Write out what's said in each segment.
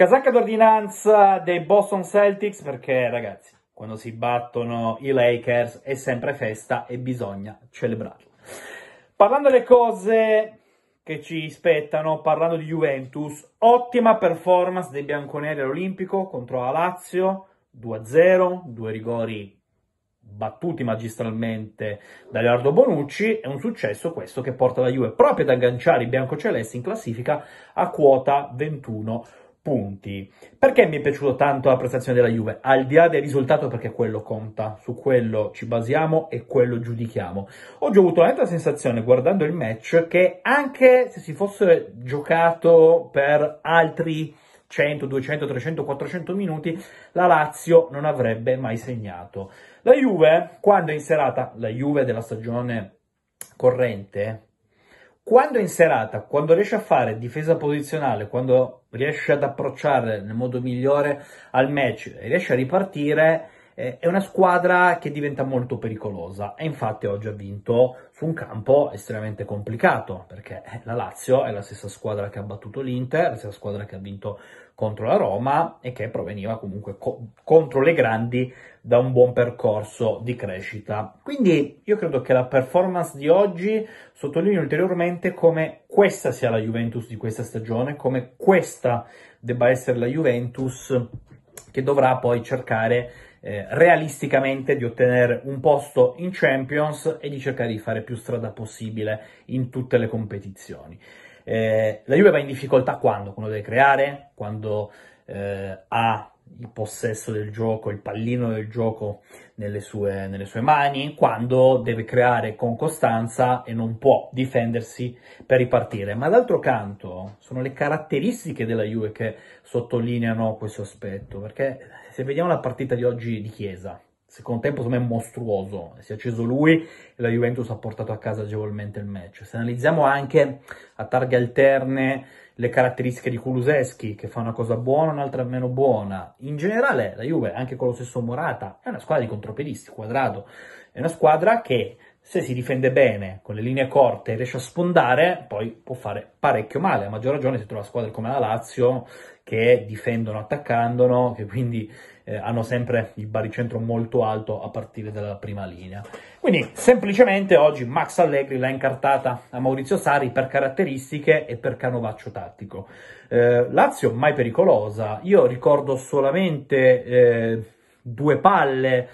Casacca d'ordinanza dei Boston Celtics perché, ragazzi, quando si battono i Lakers è sempre festa e bisogna celebrarlo. Parlando delle cose che ci spettano, parlando di Juventus, ottima performance dei bianconeri all'Olimpico contro la Lazio, 2-0, due rigori battuti magistralmente da Leonardo Bonucci, è un successo questo che porta la Juve proprio ad agganciare i biancocelesti in classifica a quota 21 punti. Perché mi è piaciuta tanto la prestazione della Juve? Al di là del risultato, perché quello conta, su quello ci basiamo e quello giudichiamo. Oggi ho avuto la sensazione, guardando il match, che anche se si fosse giocato per altri 100, 200, 300, 400 minuti, la Lazio non avrebbe mai segnato. La Juve, quando è in serata, la Juve della stagione corrente, quando in serata, quando riesce a fare difesa posizionale, quando riesce ad approcciare nel modo migliore al match, riesce a ripartire, eh, è una squadra che diventa molto pericolosa e infatti oggi ha vinto su un campo estremamente complicato perché eh, la Lazio è la stessa squadra che ha battuto l'Inter, la stessa squadra che ha vinto contro la Roma e che proveniva comunque co- contro le grandi da un buon percorso di crescita. Quindi io credo che la performance di oggi sottolinei ulteriormente come questa sia la Juventus di questa stagione, come questa debba essere la Juventus che dovrà poi cercare eh, realisticamente di ottenere un posto in Champions e di cercare di fare più strada possibile in tutte le competizioni. Eh, la Juve va in difficoltà quando? Quando deve creare, quando eh, ha il possesso del gioco, il pallino del gioco nelle sue, nelle sue, mani, quando deve creare con costanza e non può difendersi per ripartire. Ma d'altro canto sono le caratteristiche della Juve che sottolineano questo aspetto, perché se vediamo la partita di oggi di Chiesa, secondo tempo secondo me è mostruoso, si è acceso lui e la Juventus ha portato a casa agevolmente il match. Se analizziamo anche a targhe alterne le caratteristiche di Kuluseschi, che fa una cosa buona, un'altra meno buona, in generale la Juve, anche con lo stesso Morata, è una squadra di contropiedisti, quadrato, è una squadra che se si difende bene con le linee corte e riesce a sfondare, poi può fare parecchio male, a maggior ragione se trova squadre come la Lazio che difendono attaccandolo, che quindi eh, hanno sempre il baricentro molto alto a partire dalla prima linea. Quindi semplicemente oggi Max Allegri l'ha incartata a Maurizio Sari per caratteristiche e per canovaccio tattico. Eh, Lazio mai pericolosa, io ricordo solamente eh, due palle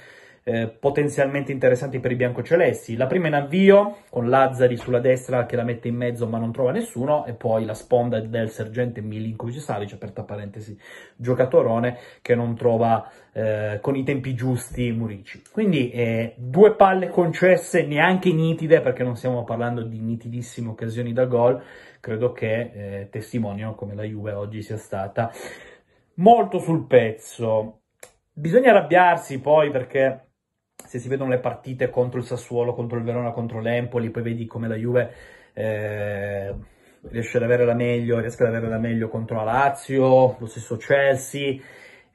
eh, potenzialmente interessanti per i biancocelesti. La prima in avvio, con Lazzari sulla destra che la mette in mezzo ma non trova nessuno, e poi la sponda del sergente Milinkovic Savic, aperta parentesi, giocatorone che non trova eh, con i tempi giusti Murici. Quindi eh, due palle concesse, neanche nitide, perché non stiamo parlando di nitidissime occasioni da gol, credo che eh, testimonio come la Juve oggi sia stata molto sul pezzo. Bisogna arrabbiarsi poi perché se si vedono le partite contro il Sassuolo, contro il Verona, contro l'Empoli, poi vedi come la Juve eh, riesce ad avere la meglio, riesca ad avere la meglio contro la Lazio, lo stesso Chelsea,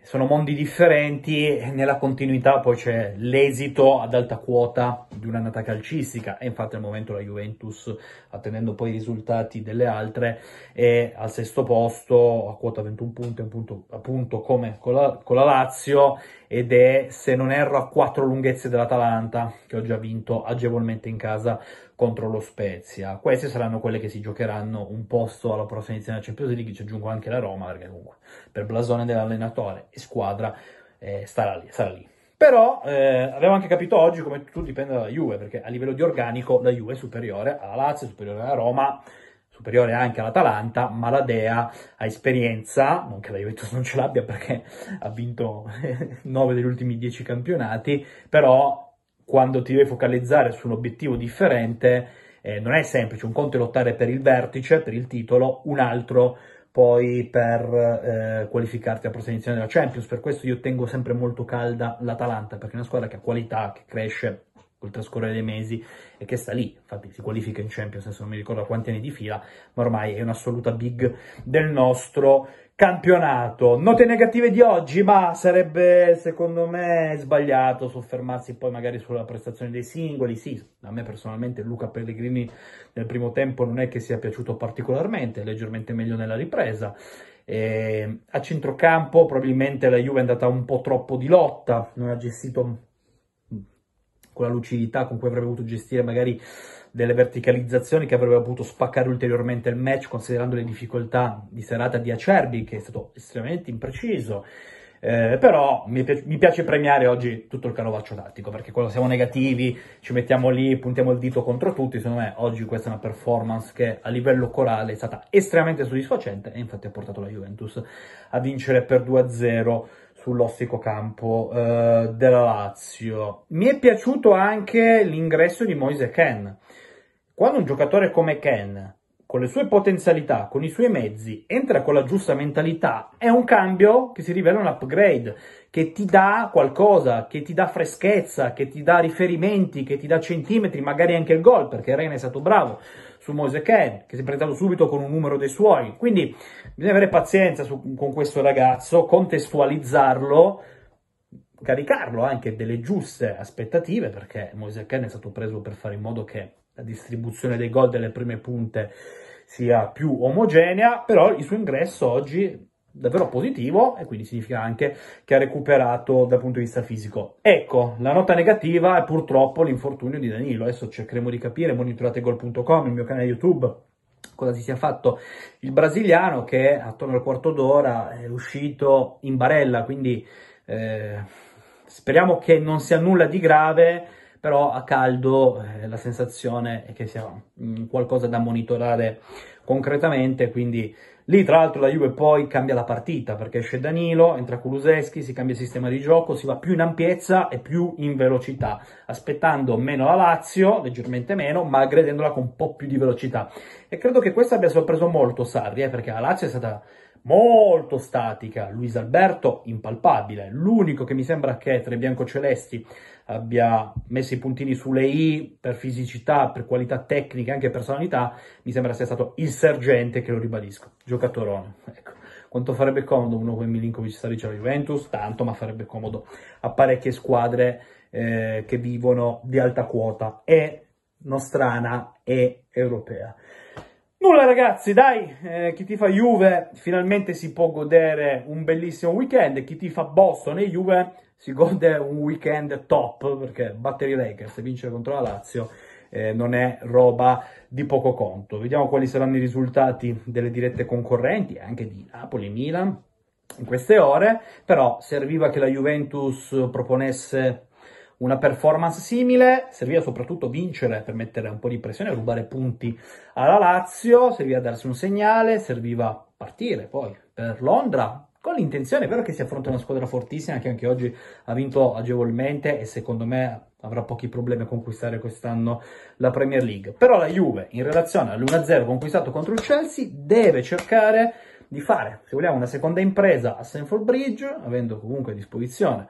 sono mondi differenti, nella continuità poi c'è l'esito ad alta quota di un'annata calcistica e infatti al momento la Juventus, attendendo poi i risultati delle altre, è al sesto posto a quota 21 punti, appunto, appunto come con la, con la Lazio, ed è, se non erro, a quattro lunghezze dell'Atalanta, che ho già vinto agevolmente in casa contro lo Spezia. Queste saranno quelle che si giocheranno un posto alla prossima edizione della Champions League, ci aggiungo anche la Roma, perché comunque per blasone dell'allenatore e squadra eh, starà lì. Sarà lì. Però eh, avevo anche capito oggi come tutto dipende dalla Juve, perché a livello di organico la Juve è superiore alla Lazio, superiore alla Roma, superiore anche all'Atalanta, ma la Dea ha esperienza, non che la Juventus non ce l'abbia perché ha vinto 9 degli ultimi 10 campionati, però quando ti devi focalizzare su un obiettivo differente eh, non è semplice, un conto è lottare per il vertice, per il titolo, un altro poi per eh, qualificarti a prossima edizione della Champions. Per questo io tengo sempre molto calda l'Atalanta, perché è una squadra che ha qualità, che cresce col trascorrere dei mesi e che sta lì, infatti si qualifica in Champions, adesso non mi ricordo quanti anni di fila, ma ormai è un'assoluta big del nostro campionato. Note negative di oggi, ma sarebbe secondo me sbagliato soffermarsi poi magari sulla prestazione dei singoli. Sì, a me personalmente Luca Pellegrini nel primo tempo non è che sia piaciuto particolarmente, leggermente meglio nella ripresa. E a centrocampo probabilmente la Juve è andata un po' troppo di lotta, non ha gestito con la lucidità con cui avrebbe potuto gestire magari delle verticalizzazioni che avrebbe potuto spaccare ulteriormente il match considerando le difficoltà di serata di Acerbi che è stato estremamente impreciso. Eh, però mi, mi, piace premiare oggi tutto il canovaccio tattico perché quando siamo negativi ci mettiamo lì, puntiamo il dito contro tutti. Secondo me oggi questa è una performance che a livello corale è stata estremamente soddisfacente e infatti ha portato la Juventus a vincere per 2-0 sull'ostico campo eh, della Lazio. Mi è piaciuto anche l'ingresso di Moise Ken. Quando un giocatore come Ken con le sue potenzialità, con i suoi mezzi, entra con la giusta mentalità, è un cambio che si rivela un upgrade, che ti dà qualcosa, che ti dà freschezza, che ti dà riferimenti, che ti dà centimetri, magari anche il gol, perché Reina è stato bravo su Moise Ken, che si è presentato subito con un numero dei suoi. Quindi bisogna avere pazienza su, con questo ragazzo, contestualizzarlo, caricarlo anche delle giuste aspettative, perché Moise Ken è stato preso per fare in modo che la distribuzione dei gol delle prime punte sia più omogenea, però il suo ingresso oggi è davvero positivo e quindi significa anche che ha recuperato dal punto di vista fisico. Ecco, la nota negativa è purtroppo l'infortunio di Danilo. Adesso cercheremo di capire, monitorate gol.com, il mio canale YouTube cosa si sia fatto il brasiliano che attorno al quarto d'ora è uscito in barella, quindi eh, speriamo che non sia nulla di grave però a caldo eh, la sensazione è che sia mh, qualcosa da monitorare concretamente, quindi lì tra l'altro la Juve poi cambia la partita, perché esce Danilo, entra Kuluseschi, si cambia il sistema di gioco, si va più in ampiezza e più in velocità, aspettando meno la Lazio, leggermente meno, ma aggredendola con un po' più di velocità. E credo che questo abbia sorpreso molto Sarri, eh, perché la Lazio è stata molto statica, Luis Alberto impalpabile, l'unico che mi sembra che tra i biancocelesti abbia messo i puntini sulle I per fisicità, per qualità tecnica, e anche personalità, mi sembra sia stato il sergente, che lo ribadisco, giocatorone. Ecco. Quanto farebbe comodo uno come Milinkovic Savic alla Juventus? Tanto, ma farebbe comodo a parecchie squadre eh, che vivono di alta quota e nostrana e europea. Nulla ragazzi, dai, eh, chi ti fa Juve finalmente si può godere un bellissimo weekend, chi ti fa Boston e Juve si gode un weekend top, perché battere i Lakers e vincere contro la Lazio eh, non è roba di poco conto. Vediamo quali saranno i risultati delle dirette concorrenti, anche di Napoli, Milan, in queste ore, però serviva che la Juventus proponesse una performance simile, serviva soprattutto vincere per mettere un po' di pressione, rubare punti alla Lazio, serviva darsi un segnale, serviva partire poi per Londra, con l'intenzione, è vero che si affronta una squadra fortissima che anche oggi ha vinto agevolmente e secondo me avrà pochi problemi a conquistare quest'anno la Premier League. Però la Juve, in relazione all'1-0 conquistato contro il Chelsea, deve cercare di fare, se vogliamo, una seconda impresa a Sanford Bridge, avendo comunque a disposizione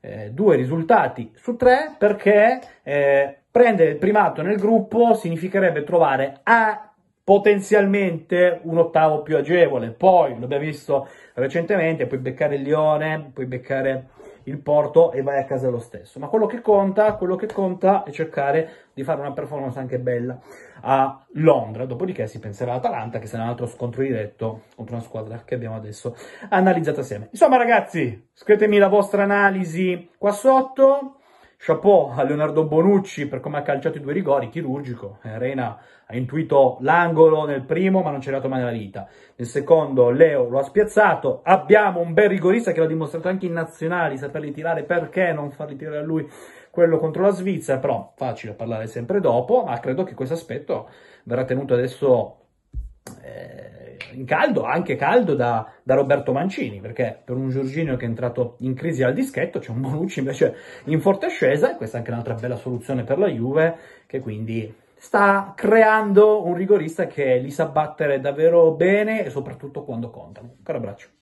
eh, due risultati su tre perché eh, prendere il primato nel gruppo significherebbe trovare A potenzialmente un ottavo più agevole. Poi, l'abbiamo visto recentemente, puoi beccare il Lione, puoi beccare il porto e vai a casa lo stesso. Ma quello che conta, quello che conta è cercare di fare una performance anche bella a Londra, dopodiché si penserà all'Atalanta che sarà un altro scontro diretto contro una squadra che abbiamo adesso analizzato assieme. Insomma ragazzi, scrivetemi la vostra analisi qua sotto Chapeau a Leonardo Bonucci per come ha calciato i due rigori, chirurgico. Eh, Reina ha intuito l'angolo nel primo, ma non ci è dato mai la vita. Nel secondo Leo lo ha spiazzato. Abbiamo un bel rigorista che l'ha dimostrato anche in nazionali, saperli tirare, perché non farli tirare a lui quello contro la Svizzera, però facile parlare sempre dopo, ma credo che questo aspetto verrà tenuto adesso in caldo, anche caldo da, da, Roberto Mancini, perché per un Giorgino che è entrato in crisi al dischetto c'è un Bonucci invece in forte ascesa e questa è anche un'altra bella soluzione per la Juve che quindi sta creando un rigorista che li sa battere davvero bene e soprattutto quando contano. Un caro abbraccio.